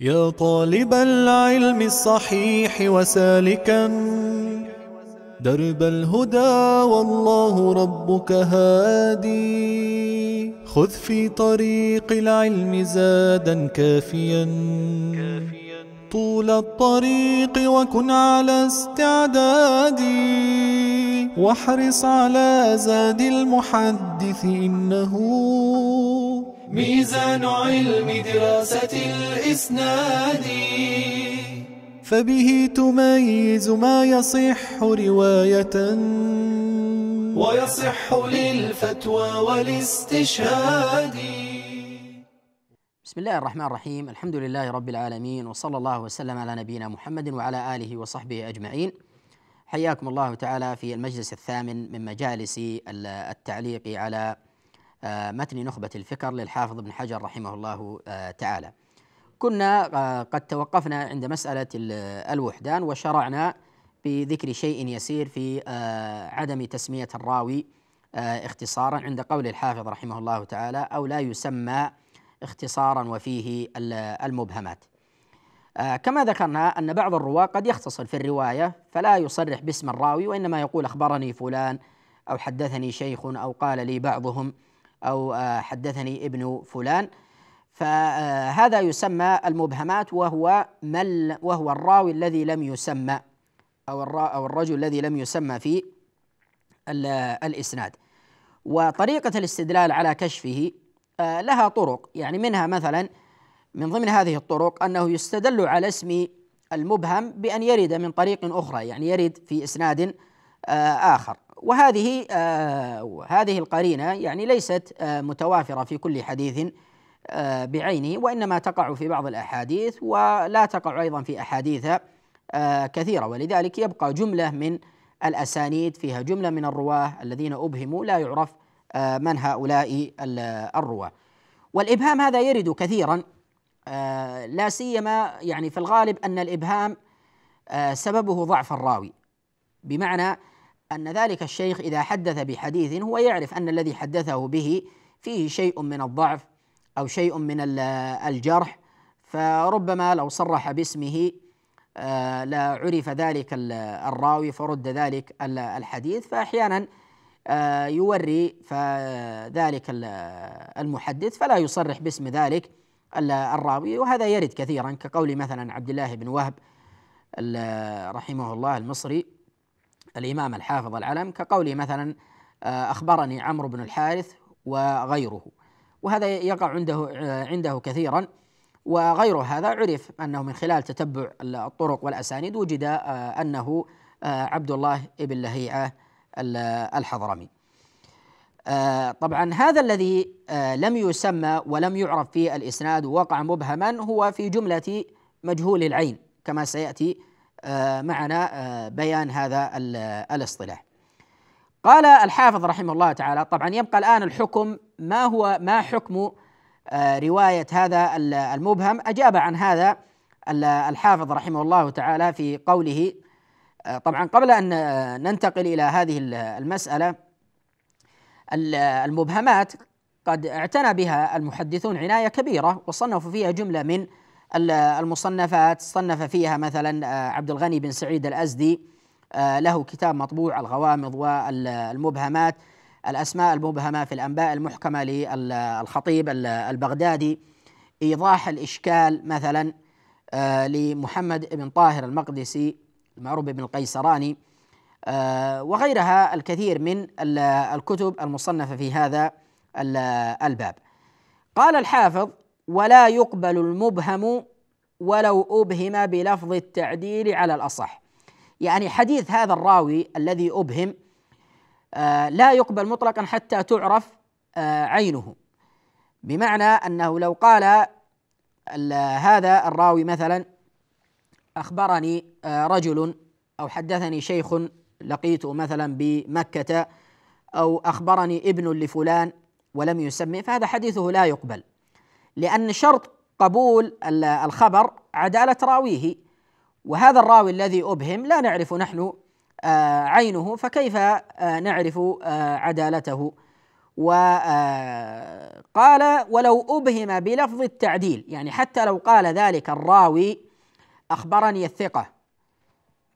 يا طالب العلم الصحيح وسالكا درب الهدى والله ربك هادي خذ في طريق العلم زادا كافيا طول الطريق وكن على استعداد واحرص على زاد المحدث إنه ميزان علم دراسة الإسناد فبه تميز ما يصح رواية ويصح للفتوى والاستشهاد بسم الله الرحمن الرحيم الحمد لله رب العالمين وصلى الله وسلم على نبينا محمد وعلى آله وصحبه أجمعين حياكم الله تعالى في المجلس الثامن من مجالس التعليق على آه، متن نخبة الفكر للحافظ ابن حجر رحمه الله آه، تعالى كنا آه، قد توقفنا عند مسألة الوحدان وشرعنا بذكر شيء يسير في عدم تسمية الراوي اختصارا عند قول الحافظ رحمه الله تعالى أو لا يسمى اختصارا وفيه المبهمات كما ذكرنا أن بعض الرواة قد يختصر في الرواية فلا يصرح باسم الراوي وإنما يقول أخبرني فلان أو حدثني شيخ أو قال لي بعضهم أو آه، حدثني ابن فلان فهذا يسمى المبهمات وهو مل وهو الراوي الذي لم يسمى أو أو الرجل الذي لم يسمى في الإسناد وطريقة الاستدلال على كشفه آه، لها طرق يعني منها مثلا من ضمن هذه الطرق أنه يستدل على اسم المبهم بأن يرد من طريق أخرى يعني يرد في إسناد آه، آخر وهذه آه، هذه القرينة يعني ليست آه، متوافرة في كل حديث بعينه وإنما تقع في بعض الأحاديث ولا تقع أيضا في أحاديث كثيرة ولذلك يبقى جملة من الأسانيد فيها جملة من الرواة الذين أبهموا لا يعرف من هؤلاء الرواة والإبهام هذا يرد كثيرا لا سيما يعني في الغالب أن الإبهام سببه ضعف الراوي بمعنى أن ذلك الشيخ إذا حدث بحديث هو يعرف أن الذي حدثه به فيه شيء من الضعف أو شيء من الجرح فربما لو صرح باسمه آه، لا عرف ذلك الراوي فرد ذلك الحديث فأحيانا آه، يوري فذلك المحدث فلا يصرح باسم ذلك الراوي وهذا يرد كثيرا كقول مثلا عبد الله بن وهب رحمه الله المصري الإمام الحافظ العلم كقوله مثلا آه، أخبرني عمرو بن الحارث وغيره وهذا يقع عنده آه، عنده كثيرا وغير هذا عرف أنه من خلال تتبع الطرق والأسانيد وجد آه، أنه عبد الله بن لهيعة الحضرمي طبعا هذا الذي لم يسمى ولم يعرف في الإسناد ووقع مبهما هو في جملة مجهول العين كما سيأتي آه، معنا آه، بيان هذا آه، الاصطلاح قال الحافظ رحمه الله تعالى طبعا يبقى الآن الحكم ما هو ما حكم رواية هذا المبهم أجاب عن هذا الحافظ رحمه الله تعالى في قوله طبعا قبل أن ننتقل إلى هذه المسألة المبهمات قد اعتنى بها المحدثون عناية كبيرة وصنفوا فيها جملة من المصنفات صنف فيها مثلا آه، عبد الغني بن سعيد الأزدي آه، له كتاب مطبوع الغوامض والمبهمات الأسماء المبهمة في الأنباء المحكمة للخطيب البغدادي إيضاح الإشكال مثلا آه، لمحمد بن طاهر المقدسي المعروف بن القيسراني وغيرها الكثير من الكتب المصنفة في هذا الباب قال الحافظ ولا يقبل المبهم ولو أبهم بلفظ التعديل على الأصح يعني حديث هذا الراوي الذي أبهم آه، لا يقبل مطلقا حتى تعرف آه، عينه بمعنى أنه لو قال هذا الراوي مثلا أخبرني آه، رجل أو حدثني شيخ لقيته مثلا بمكة أو أخبرني ابن لفلان ولم يسمي فهذا حديثه لا يقبل لأن شرط قبول الخبر عدالة راويه وهذا الراوي الذي أبهم لا نعرف نحن آه، عينه فكيف آه، نعرف آه، عدالته وقال ولو أبهم بلفظ التعديل يعني حتى لو قال ذلك الراوي أخبرني الثقة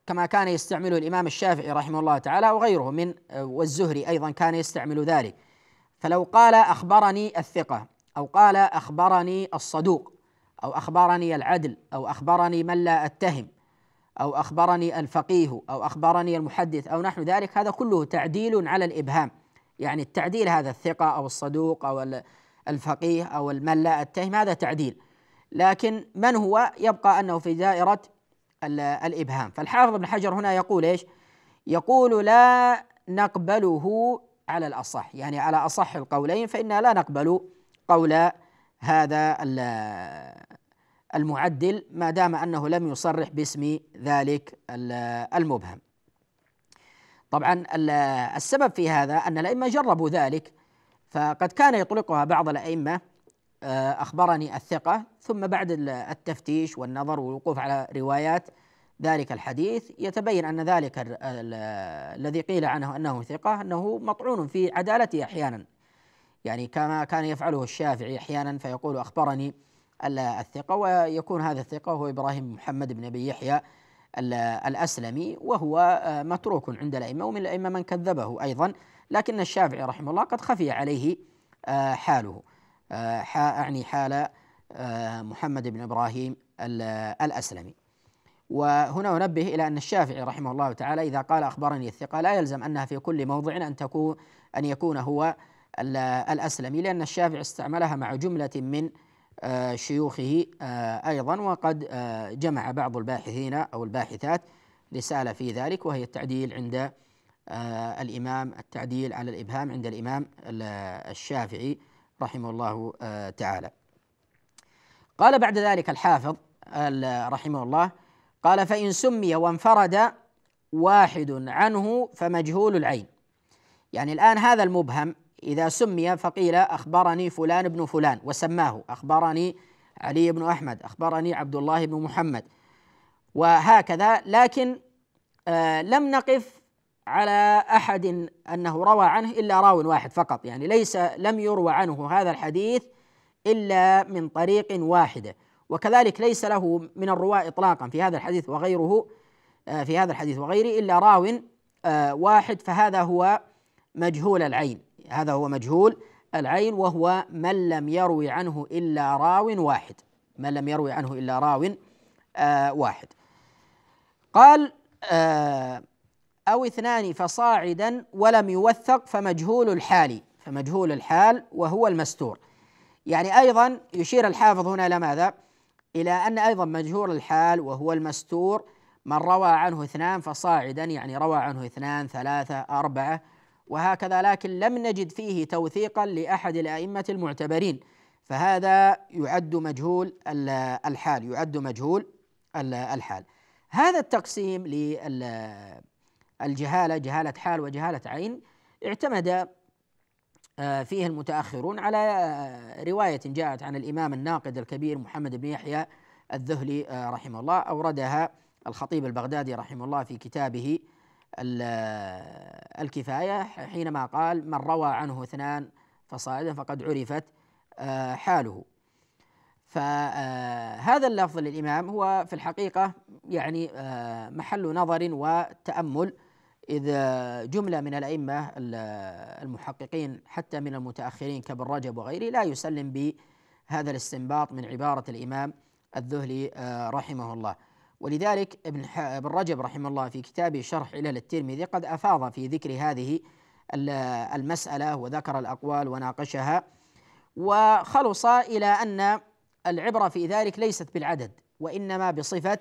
كما كان يستعمله الإمام الشافعي رحمه الله تعالى وغيره من والزهري أيضا كان يستعمل ذلك فلو قال أخبرني الثقة أو قال أخبرني الصدوق أو أخبرني العدل أو أخبرني من لا أتهم أو أخبرني الفقيه أو أخبرني المحدث أو نحو ذلك هذا كله تعديل على الإبهام يعني التعديل هذا الثقة أو الصدوق أو الفقيه أو من لا أتهم هذا تعديل لكن من هو يبقى أنه في دائرة الإبهام فالحافظ ابن حجر هنا يقول إيش يقول لا نقبله على الأصح يعني على أصح القولين فإنا لا نقبل قول هذا المعدل ما دام انه لم يصرح باسم ذلك المبهم. طبعا السبب في هذا ان الائمه جربوا ذلك فقد كان يطلقها بعض الائمه آه، اخبرني الثقه ثم بعد التفتيش والنظر والوقوف على روايات ذلك الحديث يتبين ان ذلك الذي قيل عنه انه ثقه انه مطعون في عدالته احيانا يعني كما كان يفعله الشافعي أحيانا فيقول أخبرني الثقة ويكون هذا الثقة هو إبراهيم محمد بن أبي يحيى الأسلمي وهو آه، متروك عند الأئمة ومن الأئمة من كذبه أيضا لكن الشافعي رحمه الله قد خفي عليه آه، حاله آه، أعني حال محمد بن إبراهيم الأسلمي وهنا أنبه إلى أن الشافعي رحمه الله تعالى إذا قال أخبرني الثقة لا يلزم أنها في كل موضع أن تكون أن يكون هو الأسلمي لأن الشافعي استعملها مع جملة من آه، شيوخه آه، أيضا وقد آه، جمع بعض الباحثين أو الباحثات رسالة في ذلك وهي التعديل عند الإمام التعديل على الإبهام عند الإمام الشافعي رحمه الله تعالى قال بعد ذلك الحافظ رحمه الله قال فإن سمي وانفرد واحد عنه فمجهول العين يعني الآن هذا المبهم إذا سمي فقيل أخبرني فلان بن فلان وسماه أخبرني علي بن أحمد أخبرني عبد الله بن محمد وهكذا لكن آه لم نقف على أحد أنه روى عنه إلا راو واحد فقط يعني ليس لم يروى عنه هذا الحديث إلا من طريق واحدة وكذلك ليس له من الرواة إطلاقا في هذا الحديث وغيره آه في هذا الحديث وغيره إلا راو آه واحد فهذا هو مجهول العين هذا هو مجهول العين وهو من لم يروي عنه إلا راو واحد من لم يروي عنه إلا راو آه واحد قال آه أو اثنان فصاعدا ولم يوثق فمجهول الحال فمجهول الحال وهو المستور يعني أيضا يشير الحافظ هنا إلى ماذا؟ إلى أن أيضا مجهول الحال وهو المستور من روى عنه اثنان فصاعدا يعني روى عنه اثنان ثلاثة أربعة وهكذا لكن لم نجد فيه توثيقا لاحد الائمه المعتبرين فهذا يعد مجهول الحال يعد مجهول الحال هذا التقسيم للجهاله جهاله حال وجهاله عين اعتمد آه، فيه المتاخرون على آه، روايه جاءت عن الامام الناقد الكبير محمد بن يحيى الذهلي آه، رحمه الله اوردها الخطيب البغدادي رحمه الله في كتابه الكفاية حينما قال من روى عنه اثنان فصاعدا فقد عرفت آه، حاله فهذا آه، اللفظ للإمام هو في الحقيقة يعني آه، محل نظر وتأمل إذ جملة من الأئمة المحققين حتى من المتأخرين كابن رجب وغيره لا يسلم بهذا الاستنباط من عبارة الإمام الذهلي رحمه الله ولذلك ابن ابن رجب رحمه الله في كتابه شرح علل الترمذي قد افاض في ذكر هذه المساله وذكر الاقوال وناقشها وخلص الى ان العبره في ذلك ليست بالعدد وانما بصفه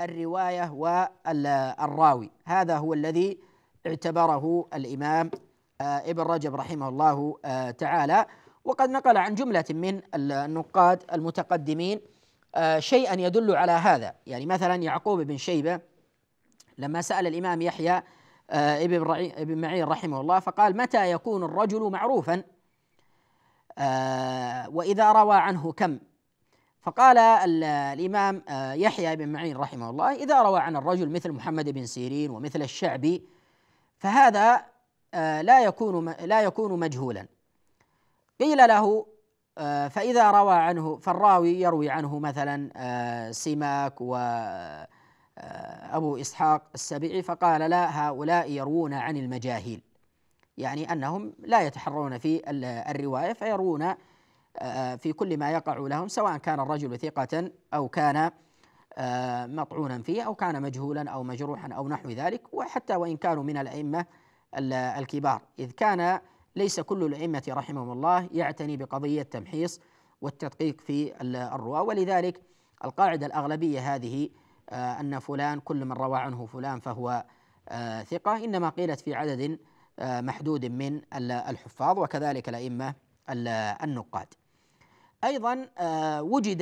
الروايه والراوي هذا هو الذي اعتبره الامام آه، ابن رجب رحمه الله آه، تعالى وقد نقل عن جمله من النقاد المتقدمين آه، شيئا يدل على هذا يعني مثلا يعقوب بن شيبة لما سأل الإمام يحيى آه، ابن, ابن معين رحمه الله فقال متى يكون الرجل معروفا آه، وإذا روى عنه كم فقال الإمام يحيى بن معين رحمه الله إذا روى عن الرجل مثل محمد بن سيرين ومثل الشعبي فهذا لا يكون لا يكون مجهولا قيل له آه، فإذا روى عنه فالراوي يروي عنه مثلا آه، سماك و آه، أبو إسحاق السبيعي فقال لا هؤلاء يروون عن المجاهيل يعني أنهم لا يتحرون في الرواية فيروون في كل ما يقع لهم سواء كان الرجل ثقة أو كان مطعونا فيه أو كان مجهولا أو مجروحا أو نحو ذلك وحتى وإن كانوا من الأئمة الكبار إذ كان ليس كل الأئمة رحمهم الله يعتني بقضية تمحيص والتدقيق في الرواة ولذلك القاعدة الأغلبية هذه آه، أن فلان كل من روى عنه فلان فهو آه، ثقة إنما قيلت في عدد آه، محدود من الحفاظ وكذلك الأئمة النقاد أيضا وجد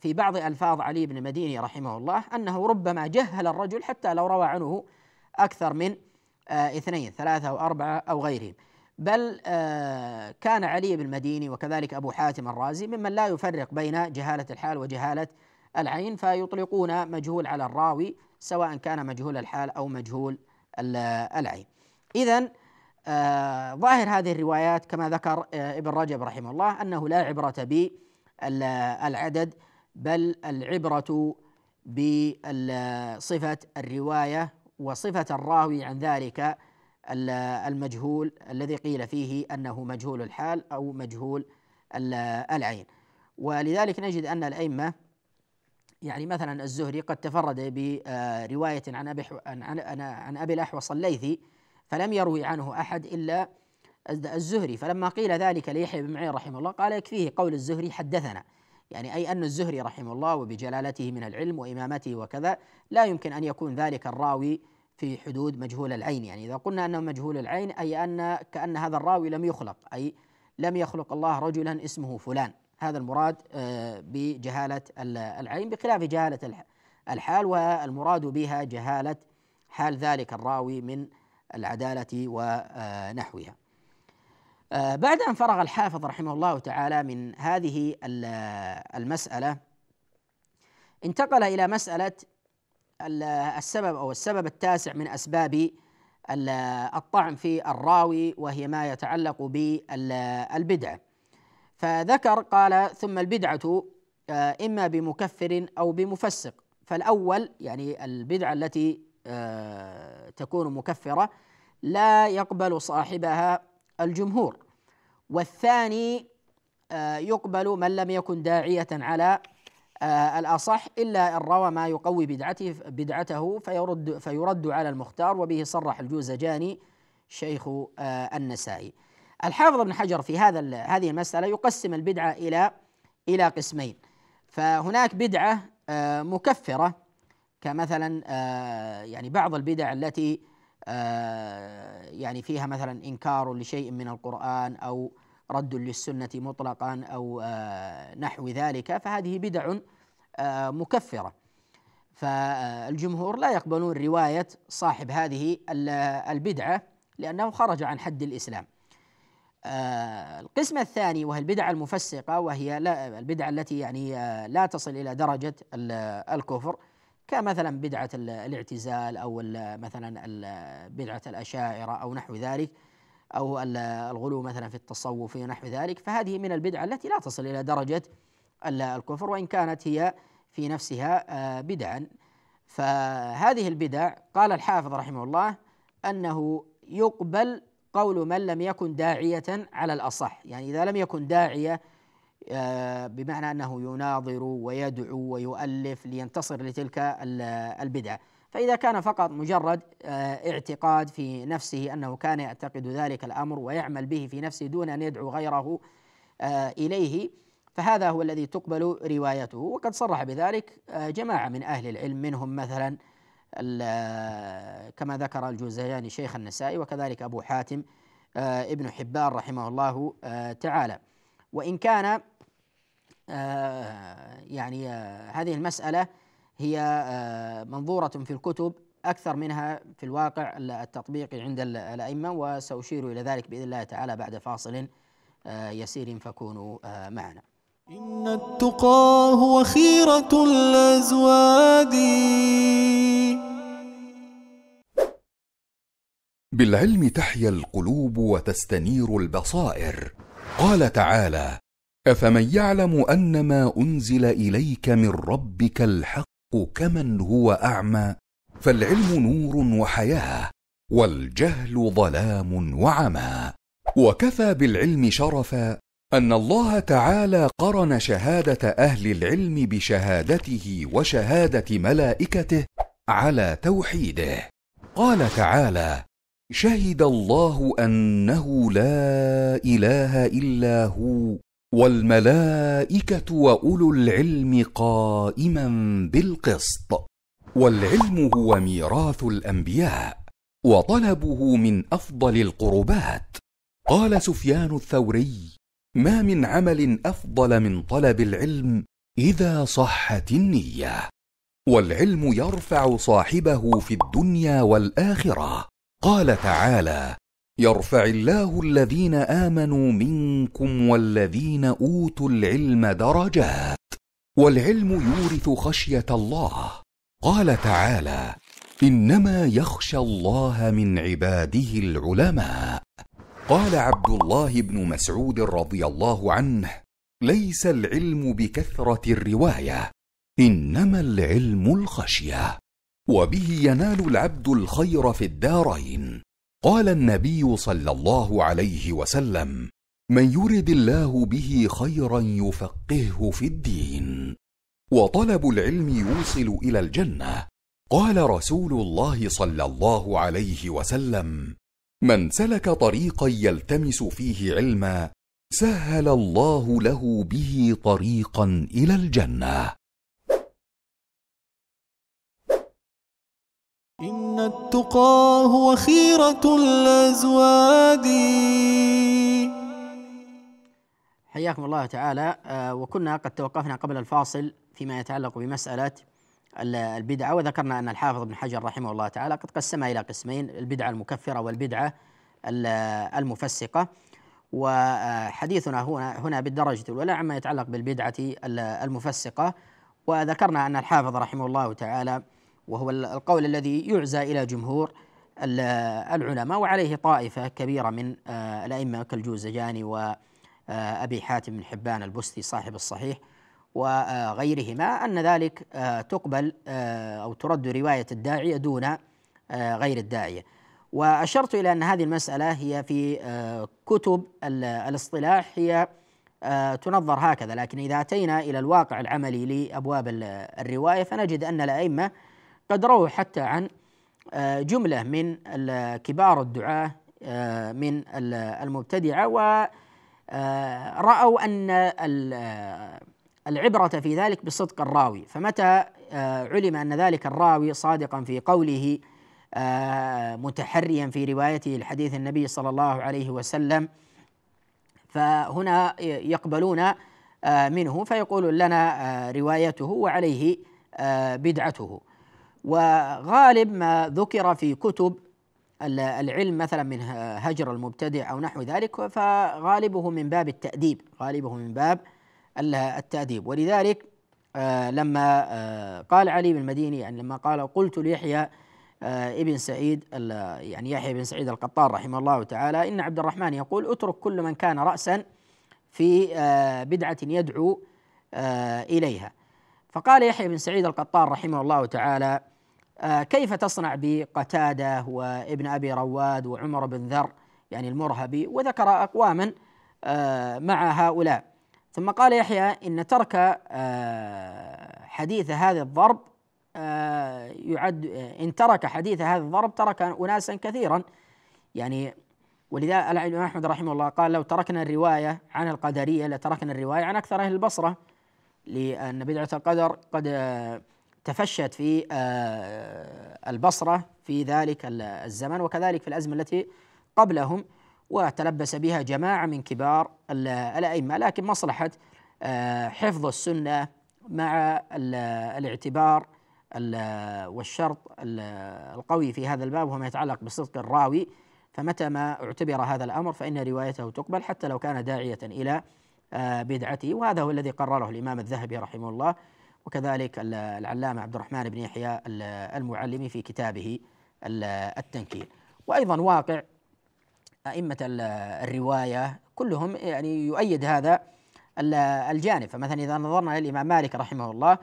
في بعض ألفاظ علي بن المديني رحمه الله أنه ربما جهل الرجل حتى لو روى عنه أكثر من آه، اثنين ثلاثة أو أربعة أو غيرهم بل آه، كان علي بن المديني وكذلك أبو حاتم الرازي ممن لا يفرق بين جهالة الحال وجهالة العين فيطلقون مجهول على الراوي سواء كان مجهول الحال أو مجهول العين إذا آه، ظاهر هذه الروايات كما ذكر ابن رجب رحمه الله أنه لا عبرة بالعدد بل العبرة بصفة الرواية وصفة الراوي عن ذلك المجهول الذي قيل فيه أنه مجهول الحال أو مجهول العين ولذلك نجد أن الأئمة يعني مثلا الزهري قد تفرد برواية عن أبي عن عن أبي الأحوص الليثي فلم يروي عنه أحد إلا الزهري فلما قيل ذلك ليحيى بن معين رحمه الله قال يكفيه قول الزهري حدثنا يعني أي أن الزهري رحمه الله وبجلالته من العلم وإمامته وكذا لا يمكن أن يكون ذلك الراوي في حدود مجهول العين يعني إذا قلنا أنه مجهول العين أي أن كأن هذا الراوي لم يخلق أي لم يخلق الله رجلا اسمه فلان هذا المراد آه، بجهالة العين بخلاف جهالة الحال والمراد بها جهالة حال ذلك الراوي من العدالة ونحوها آه، بعد أن فرغ الحافظ رحمه الله تعالى من هذه المسألة انتقل إلى مسألة السبب أو السبب التاسع من أسباب الطعن في الراوي وهي ما يتعلق بالبدعة فذكر قال ثم البدعة آه، إما بمكفر أو بمفسق فالأول يعني البدعة التي آه، تكون مكفرة لا يقبل صاحبها الجمهور والثاني آه، يقبل من لم يكن داعية على آه، الأصح إلا إن روى ما يقوي بدعته بدعته فيرد فيرد على المختار وبه صرح الجوزجاني شيخ آه، النسائي. الحافظ ابن حجر في هذا هذه المسألة يقسم البدعة إلى إلى قسمين فهناك بدعة مكفرة كمثلا يعني بعض البدع التي آه، يعني فيها مثلا إنكار لشيء من القرآن أو رد للسنة مطلقا أو آه، نحو ذلك فهذه بدع آه، مكفرة فالجمهور لا يقبلون رواية صاحب هذه البدعة لأنه خرج عن حد الإسلام القسم الثاني وهي البدعة المفسقة وهي لا البدعة التي يعني لا تصل إلى درجة الكفر كمثلا بدعة الاعتزال أو مثلا بدعة الأشاعرة أو نحو ذلك أو الغلو مثلا في التصوف ونحو ذلك فهذه من البدعة التي لا تصل إلى درجة الكفر وإن كانت هي في نفسها آه، بدعا فهذه البدع قال الحافظ رحمه الله أنه يقبل قول من لم يكن داعية على الأصح يعني إذا لم يكن داعية آه، بمعنى انه يناظر ويدعو ويؤلف لينتصر لتلك البدعه فاذا كان فقط مجرد آه، اعتقاد في نفسه انه كان يعتقد ذلك الامر ويعمل به في نفسه دون ان يدعو غيره آه، اليه فهذا هو الذي تقبل روايته وقد صرح بذلك جماعه من اهل العلم منهم مثلا كما ذكر الجوزجاني شيخ النسائي وكذلك ابو حاتم ابن حبان رحمه الله تعالى وان كان آه، يعني آه، هذه المسألة هي آه، منظورة في الكتب أكثر منها في الواقع التطبيقي عند الأئمة وسأشير إلى ذلك بإذن الله تعالى بعد فاصل يسير فكونوا معنا إن التقى هو خيرة الأزواد بالعلم تحيا القلوب وتستنير البصائر قال تعالى افمن يعلم ان ما انزل اليك من ربك الحق كمن هو اعمى فالعلم نور وحياه والجهل ظلام وعمى وكفى بالعلم شرفا ان الله تعالى قرن شهاده اهل العلم بشهادته وشهاده ملائكته على توحيده قال تعالى شهد الله انه لا اله الا هو والملائكه واولو العلم قائما بالقسط والعلم هو ميراث الانبياء وطلبه من افضل القربات قال سفيان الثوري ما من عمل افضل من طلب العلم اذا صحت النيه والعلم يرفع صاحبه في الدنيا والاخره قال تعالى يرفع الله الذين امنوا منكم والذين اوتوا العلم درجات والعلم يورث خشيه الله قال تعالى انما يخشى الله من عباده العلماء قال عبد الله بن مسعود رضي الله عنه ليس العلم بكثره الروايه انما العلم الخشيه وبه ينال العبد الخير في الدارين قال النبي صلى الله عليه وسلم من يرد الله به خيرا يفقهه في الدين وطلب العلم يوصل الى الجنه قال رسول الله صلى الله عليه وسلم من سلك طريقا يلتمس فيه علما سهل الله له به طريقا الى الجنه إن التقى هو خيرة الأزواد حياكم الله تعالى آه، وكنا قد توقفنا قبل الفاصل فيما يتعلق بمسألة البدعة وذكرنا أن الحافظ ابن حجر رحمه الله تعالى قد قسمها إلى قسمين البدعة المكفرة والبدعة المفسقة وحديثنا هنا هنا بالدرجة الأولى عما يتعلق بالبدعة المفسقة وذكرنا أن الحافظ رحمه الله تعالى وهو القول الذي يعزى إلى جمهور العلماء وعليه طائفة كبيرة من آه، الأئمة كالجوزجاني وأبي آه، حاتم بن حبان البستي صاحب الصحيح وغيرهما آه، أن ذلك تقبل أو ترد رواية الداعية دون غير الداعية وأشرت إلى أن هذه المسألة هي في كتب الاصطلاح هي تنظر هكذا لكن إذا أتينا إلى الواقع العملي لأبواب الرواية فنجد أن الأئمة قد روى حتى عن آه، جملة من كبار الدعاة آه، من المبتدعة ورأوا آه، أن العبرة في ذلك بصدق الراوي فمتى علم أن ذلك الراوي صادقا في قوله متحريا في روايته لحديث النبي صلى الله عليه وسلم فهنا يقبلون منه فيقول لنا روايته وعليه بدعته وغالب ما ذكر في كتب العلم مثلا من هجر المبتدع او نحو ذلك فغالبه من باب التأديب غالبه من باب التأديب ولذلك آه، لما آه، قال علي بن المديني يعني لما قال قلت ليحيى آه، ابن سعيد يعني يحيى بن سعيد القطار رحمه الله تعالى ان عبد الرحمن يقول اترك كل من كان رأسا في بدعة يدعو إليها فقال يحيى بن سعيد القطار رحمه الله تعالى آه، كيف تصنع بقتادة وابن أبي رواد وعمر بن ذر يعني المرهبي وذكر أقواما آه، مع هؤلاء ثم قال يحيى إن ترك آه، حديث هذا الضرب يعد إن ترك حديث هذا الضرب ترك أناسا كثيرا يعني ولذا الإمام أحمد رحمه الله قال لو تركنا الرواية عن القدرية لتركنا الرواية عن أكثر أهل البصرة لأن بدعة القدر قد تفشت في آه، البصرة في ذلك الزمن وكذلك في الأزمة التي قبلهم وتلبس بها جماعة من كبار الأئمة لكن مصلحة آه، حفظ السنة مع الاعتبار والشرط القوي في هذا الباب وما يتعلق بصدق الراوي فمتى ما اعتبر هذا الأمر فإن روايته تقبل حتى لو كان داعية إلى آه، بدعته وهذا هو الذي قرره الإمام الذهبي رحمه الله وكذلك العلامة عبد الرحمن بن يحيى المعلمي في كتابه التنكيل وأيضا واقع أئمة الرواية كلهم يعني يؤيد هذا الجانب فمثلا إذا نظرنا إلى الإمام مالك رحمه الله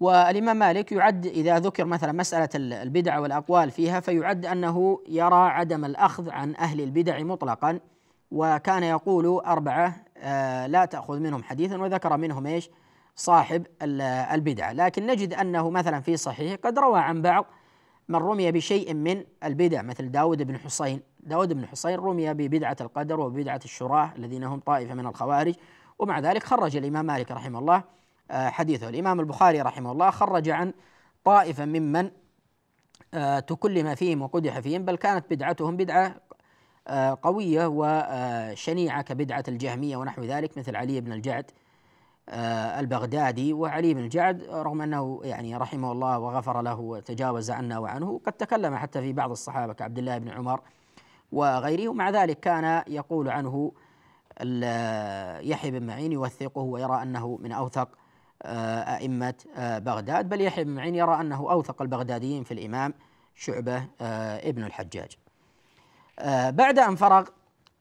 والإمام مالك يعد إذا ذكر مثلا مسألة البدع والأقوال فيها فيعد أنه يرى عدم الأخذ عن أهل البدع مطلقا وكان يقول أربعة آه، لا تأخذ منهم حديثا وذكر منهم إيش صاحب البدعة لكن نجد أنه مثلا في صحيحه قد روى عن بعض من رمي بشيء من البدع مثل داود بن حسين داود بن حسين رمي ببدعة القدر وبدعة الشراه الذين هم طائفة من الخوارج ومع ذلك خرج الإمام مالك رحمه الله آه، حديثه الإمام البخاري رحمه الله خرج عن طائفة ممن آه، تكلم فيهم وقدح فيهم بل كانت بدعتهم بدعة آه، قوية وشنيعة كبدعة الجهمية ونحو ذلك مثل علي بن الجعد آه، البغدادي وعلي بن الجعد رغم انه يعني رحمه الله وغفر له وتجاوز عنا وعنه قد تكلم حتى في بعض الصحابه كعبد الله بن عمر وغيره ومع ذلك كان يقول عنه يحيى بن معين يوثقه ويرى انه من اوثق آه، ائمه آه، بغداد بل يحيى بن معين يرى انه اوثق البغداديين في الامام شعبه ابن الحجاج بعد ان فرغ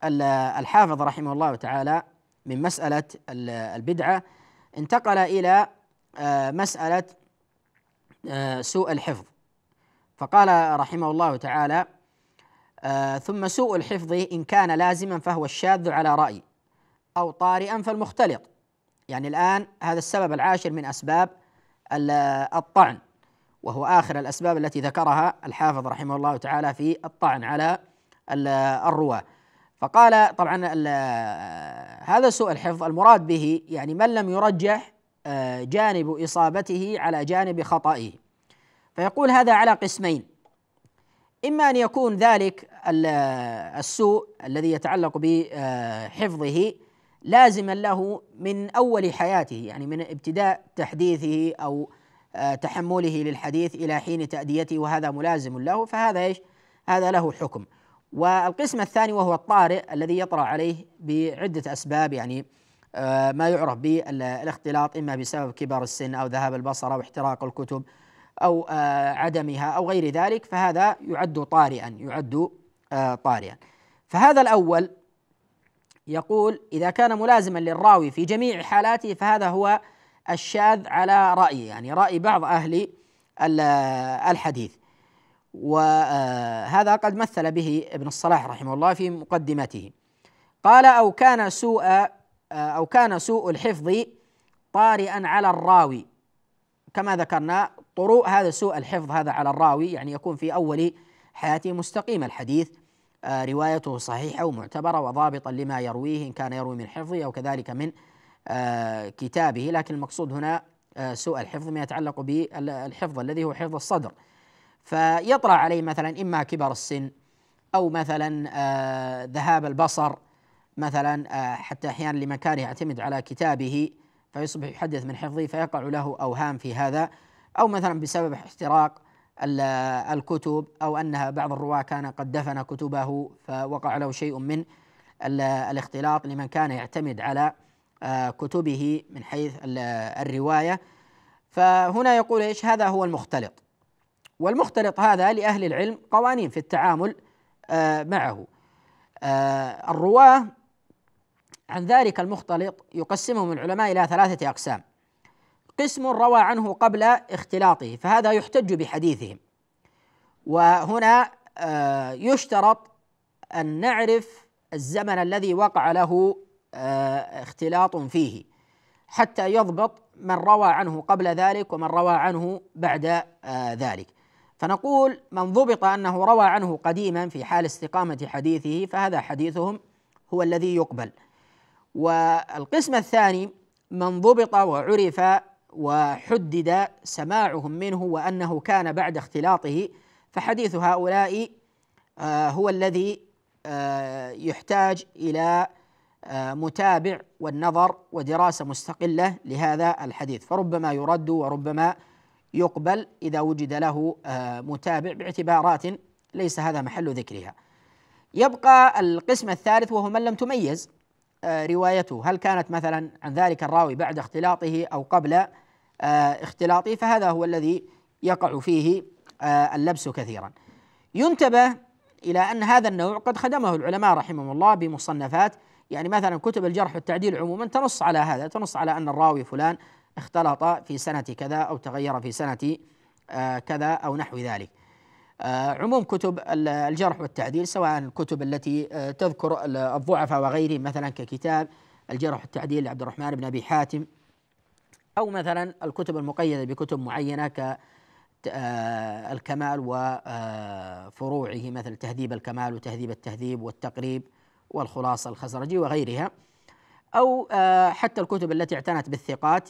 الحافظ رحمه الله تعالى من مسألة البدعة انتقل إلى آه، مسألة آه، سوء الحفظ فقال رحمه الله تعالى آه، ثم سوء الحفظ إن كان لازما فهو الشاذ على رأي أو طارئا فالمختلط يعني الآن هذا السبب العاشر من أسباب الطعن وهو آخر الأسباب التي ذكرها الحافظ رحمه الله تعالى في الطعن على الرواة فقال طبعا هذا سوء الحفظ المراد به يعني من لم يرجح آه، جانب اصابته على جانب خطئه فيقول هذا على قسمين اما ان يكون ذلك السوء الذي يتعلق بحفظه آه، لازما له من اول حياته يعني من ابتداء تحديثه او آه، تحمله للحديث الى حين تاديته وهذا ملازم له فهذا ايش؟ هذا له حكم والقسم الثاني وهو الطارئ الذي يطرأ عليه بعدة أسباب يعني آه، ما يعرف بالاختلاط إما بسبب كبر السن أو ذهاب البصر أو احتراق الكتب أو آه، عدمها أو غير ذلك فهذا يعد طارئا يعد آه، طارئا فهذا الأول يقول إذا كان ملازما للراوي في جميع حالاته فهذا هو الشاذ على رايي يعني رأي بعض أهل الحديث وهذا قد مثل به ابن الصلاح رحمه الله في مقدمته قال أو كان سوء أو كان سوء الحفظ طارئا على الراوي كما ذكرنا طروء هذا سوء الحفظ هذا على الراوي يعني يكون في أول حياته مستقيم الحديث آه، روايته صحيحة ومعتبرة وضابطا لما يرويه إن كان يروي من حفظه أو كذلك من آه، كتابه لكن المقصود هنا آه، سوء الحفظ ما يتعلق بالحفظ الذي هو حفظ الصدر فيطرأ عليه مثلا إما كبر السن أو مثلا آه، ذهاب البصر مثلا آه، حتى أحيانا لمن كان يعتمد على كتابه فيصبح يحدث من حفظه فيقع له أوهام في هذا أو مثلا بسبب احتراق آه، الكتب أو أنها بعض الرواة كان قد دفن كتبه فوقع له شيء من الاختلاط لمن كان يعتمد على كتبه من حيث الرواية فهنا يقول ايش هذا هو المختلط والمختلط هذا لأهل العلم قوانين في التعامل آه، معه آه، الرواة عن ذلك المختلط يقسمهم العلماء إلى ثلاثة أقسام قسم روى عنه قبل اختلاطه فهذا يحتج بحديثهم وهنا آه، يشترط أن نعرف الزمن الذي وقع له اختلاط فيه حتى يضبط من روى عنه قبل ذلك ومن روى عنه بعد ذلك فنقول من ضبط انه روى عنه قديما في حال استقامه حديثه فهذا حديثهم هو الذي يقبل والقسم الثاني من ضبط وعرف وحدد سماعهم منه وانه كان بعد اختلاطه فحديث هؤلاء آه، هو الذي آه، يحتاج الى آه، متابع والنظر ودراسه مستقله لهذا الحديث فربما يرد وربما يقبل إذا وجد له آه، متابع باعتبارات ليس هذا محل ذكرها يبقى القسم الثالث وهو من لم تميز آه، روايته هل كانت مثلا عن ذلك الراوي بعد اختلاطه أو قبل آه، اختلاطه فهذا هو الذي يقع فيه اللبس كثيرا ينتبه إلى أن هذا النوع قد خدمه العلماء رحمهم الله بمصنفات يعني مثلا كتب الجرح والتعديل عموما تنص على هذا تنص على أن الراوي فلان اختلط في سنة كذا أو تغير في سنة آه، كذا أو نحو ذلك آه، عموم كتب الجرح والتعديل سواء الكتب التي آه، تذكر الضعفاء وغيرهم مثلا ككتاب الجرح والتعديل لعبد الرحمن بن أبي حاتم أو مثلا الكتب المقيدة بكتب معينة ك الكمال وفروعه مثل تهذيب الكمال وتهذيب التهذيب والتقريب والخلاصة الخزرجي وغيرها أو حتى الكتب التي اعتنت بالثقات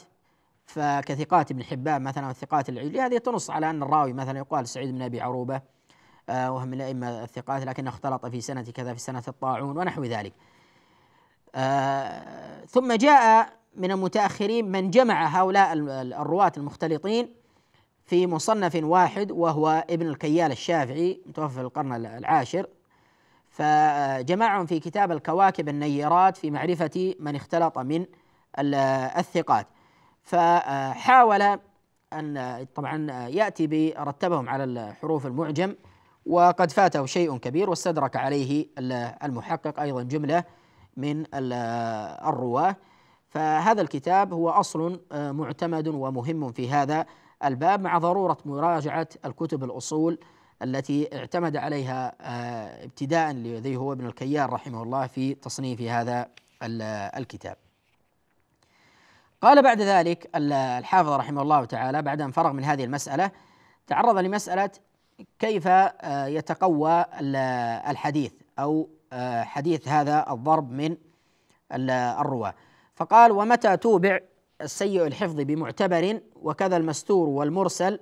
فكثقات ابن حبان مثلا والثقات العجلي هذه تنص على أن الراوي مثلا يقال سعيد بن أبي عروبة آه، وهم من الأئمة الثقات لكنه اختلط في سنة كذا في سنة الطاعون ونحو ذلك آه، ثم جاء من المتأخرين من جمع هؤلاء الرواة المختلطين في مصنف واحد وهو ابن الكيال الشافعي متوفى في القرن العاشر فجمعهم في كتاب الكواكب النيرات في معرفة من اختلط من الثقات فحاول أن طبعا يأتي برتبهم على الحروف المعجم وقد فاته شيء كبير واستدرك عليه المحقق أيضا جملة من الرواة فهذا الكتاب هو أصل آه، معتمد ومهم في هذا الباب مع ضرورة مراجعة الكتب الأصول التي اعتمد عليها آه، ابتداء الذي هو ابن الكيار رحمه الله في تصنيف هذا الكتاب قال بعد ذلك الحافظ رحمه الله تعالى بعد أن فرغ من هذه المسألة تعرض لمسألة كيف آه، يتقوى الحديث أو آه، حديث هذا الضرب من الرواة فقال ومتى توبع السيء الحفظ بمعتبر وكذا المستور والمرسل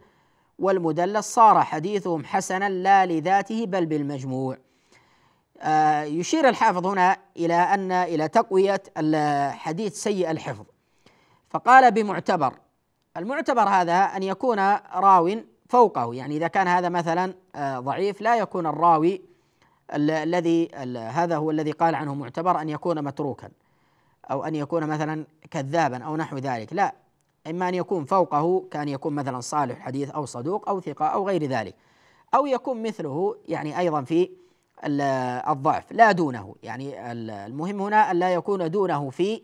والمدلس صار حديثهم حسنا لا لذاته بل بالمجموع آه، يشير الحافظ هنا إلى أن إلى تقوية الحديث سيء الحفظ فقال بمعتبر المعتبر هذا أن يكون راو فوقه يعني إذا كان هذا مثلا آه، ضعيف لا يكون الراوي الذي هذا هو الذي قال عنه معتبر أن يكون متروكا أو أن يكون مثلا كذابا أو نحو ذلك لا إما أن يكون فوقه كان يكون مثلا صالح حديث أو صدوق أو ثقة أو غير ذلك أو يكون مثله يعني أيضا في الضعف لا دونه يعني المهم هنا أن لا يكون دونه في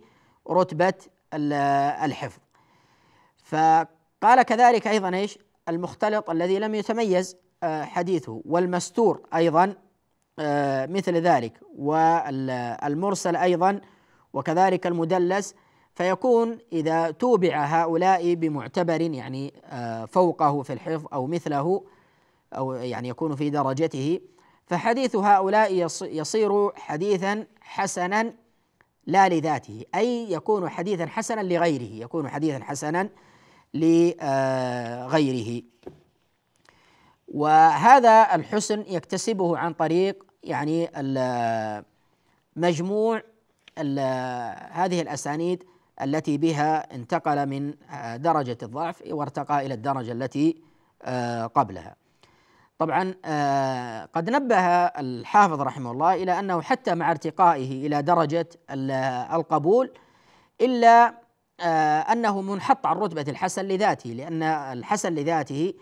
رتبة الحفظ فقال كذلك أيضا إيش المختلط الذي لم يتميز آه، حديثه والمستور أيضا آه، مثل ذلك والمرسل أيضا وكذلك المدلس فيكون إذا توبع هؤلاء بمعتبر يعني آه، فوقه في الحفظ أو مثله أو يعني يكون في درجته فحديث هؤلاء يصير حديثا حسنا لا لذاته أي يكون حديثا حسنا لغيره يكون حديثا حسنا لغيره وهذا الحسن يكتسبه عن طريق يعني مجموع هذه الأسانيد التي بها انتقل من درجة الضعف وارتقى إلى الدرجة التي قبلها طبعا آه، قد نبه الحافظ رحمه الله الى انه حتى مع ارتقائه الى درجه القبول الا آه، انه منحط عن رتبه الحسن لذاته لان الحسن لذاته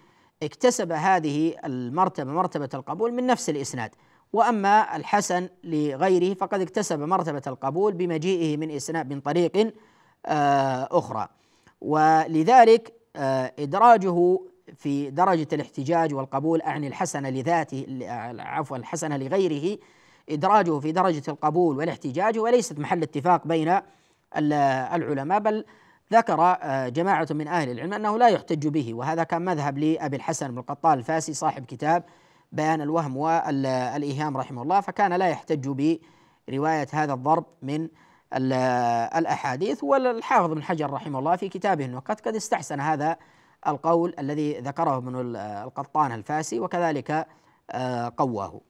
اكتسب هذه المرتبه مرتبه القبول من نفس الاسناد واما الحسن لغيره فقد اكتسب مرتبه القبول بمجيئه من اسناد من طريق آه، اخرى ولذلك ادراجه في درجة الاحتجاج والقبول أعني الحسنة لذاته عفوا الحسنة لغيره إدراجه في درجة القبول والاحتجاج وليست محل اتفاق بين العلماء بل ذكر آه، جماعة من أهل العلم أنه لا يحتج به وهذا كان مذهب لأبي الحسن بن القطان الفاسي صاحب كتاب بيان الوهم والإيهام رحمه الله فكان لا يحتج برواية هذا الضرب من الأحاديث والحافظ بن حجر رحمه الله في كتابه النكت قد استحسن هذا القول الذي ذكره ابن القطان الفاسي وكذلك آه، قواه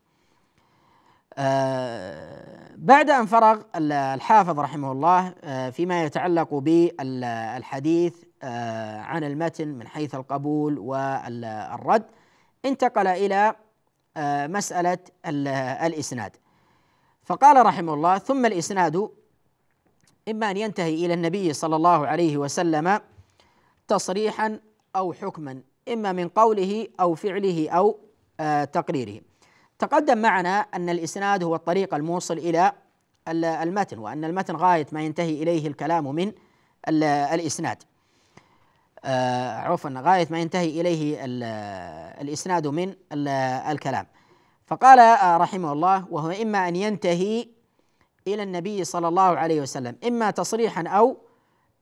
آه، بعد أن فرغ الحافظ رحمه الله آه، فيما يتعلق بالحديث عن المتن من حيث القبول والرد انتقل إلى مسألة الإسناد فقال رحمه الله ثم الإسناد إما أن ينتهي إلى النبي صلى الله عليه وسلم تصريحا أو حكما إما من قوله أو فعله أو آه، تقريره تقدم معنا أن الإسناد هو الطريق الموصل إلى المتن وأن المتن غاية ما ينتهي إليه الكلام من الإسناد آه، عفوا غاية ما ينتهي إليه الإسناد من الكلام فقال آه، رحمه الله وهو إما أن ينتهي إلى النبي صلى الله عليه وسلم إما تصريحا أو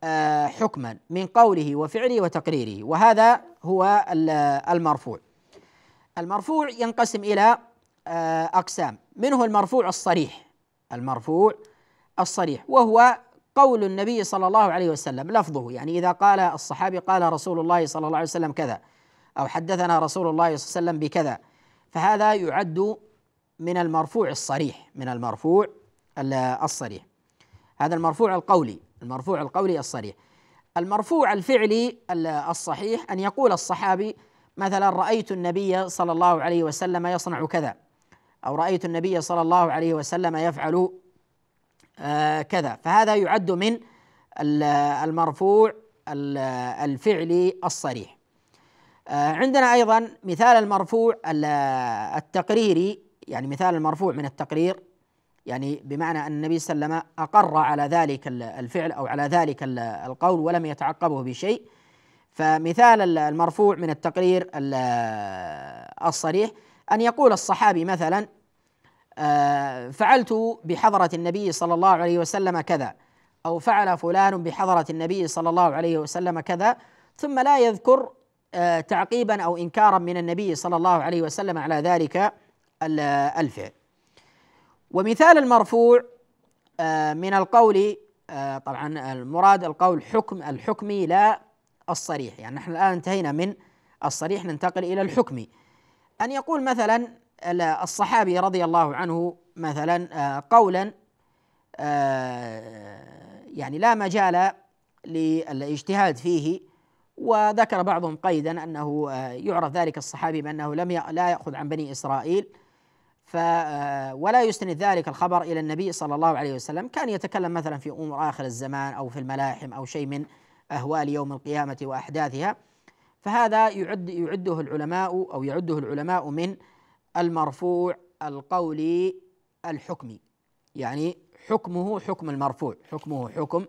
آه، حكما من قوله وفعله وتقريره وهذا هو المرفوع المرفوع ينقسم الى آه، اقسام منه المرفوع الصريح المرفوع الصريح وهو قول النبي صلى الله عليه وسلم لفظه يعني اذا قال الصحابي قال رسول الله صلى الله عليه وسلم كذا او حدثنا رسول الله صلى الله عليه وسلم بكذا فهذا يعد من المرفوع الصريح من المرفوع الصريح هذا المرفوع القولي المرفوع القولي الصريح المرفوع الفعلي الصحيح أن يقول الصحابي مثلا رأيت النبي صلى الله عليه وسلم يصنع كذا أو رأيت النبي صلى الله عليه وسلم يفعل آه، كذا فهذا يعد من المرفوع الفعلي الصريح آه، عندنا أيضا مثال المرفوع التقريري يعني مثال المرفوع من التقرير يعني بمعنى أن النبي صلى الله عليه وسلم أقر على ذلك الفعل أو على ذلك القول ولم يتعقبه بشيء فمثال المرفوع من التقرير الصريح أن يقول الصحابي مثلا آه، فعلت بحضرة النبي صلى الله عليه وسلم كذا أو فعل فلان بحضرة النبي صلى الله عليه وسلم كذا ثم لا يذكر آه، تعقيبا أو إنكارا من النبي صلى الله عليه وسلم على ذلك الفعل ومثال المرفوع آه، من القول آه، طبعا المراد القول حكم الحكمي لا الصريح يعني نحن الآن انتهينا من الصريح ننتقل إلى الحكمي أن يقول مثلا الصحابي رضي الله عنه مثلا آه، قولا يعني لا مجال للاجتهاد فيه وذكر بعضهم قيدا انه يعرف ذلك الصحابي بانه لم لا ياخذ عن بني اسرائيل آه، ولا يسند ذلك الخبر الى النبي صلى الله عليه وسلم، كان يتكلم مثلا في امور اخر الزمان او في الملاحم او شيء من اهوال يوم القيامه واحداثها فهذا يعد يعده العلماء او يعده العلماء من المرفوع القولي الحكمي يعني حكمه حكم المرفوع حكمه حكم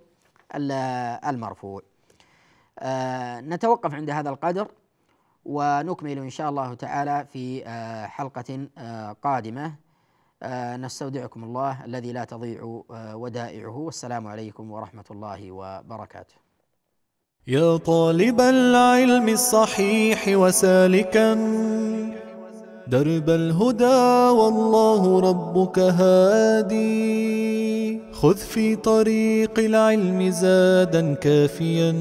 المرفوع آه، نتوقف عند هذا القدر ونكمل إن شاء الله تعالى في آه، حلقة آه، قادمة آه، نستودعكم الله الذي لا تضيع ودائعه والسلام عليكم ورحمة الله وبركاته يا طالب العلم الصحيح وسالكا درب الهدى والله ربك هادي خذ في طريق العلم زادا كافيا,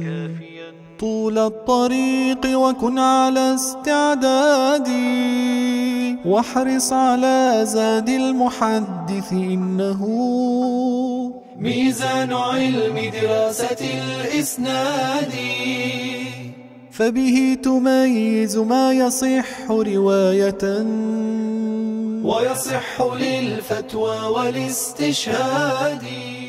كافيا طول الطريق وكن على استعدادي واحرص على زاد المحدث إنه ميزان علم دراسة الإسناد فبه تميز ما يصح رواية ويصح للفتوى والاستشهاد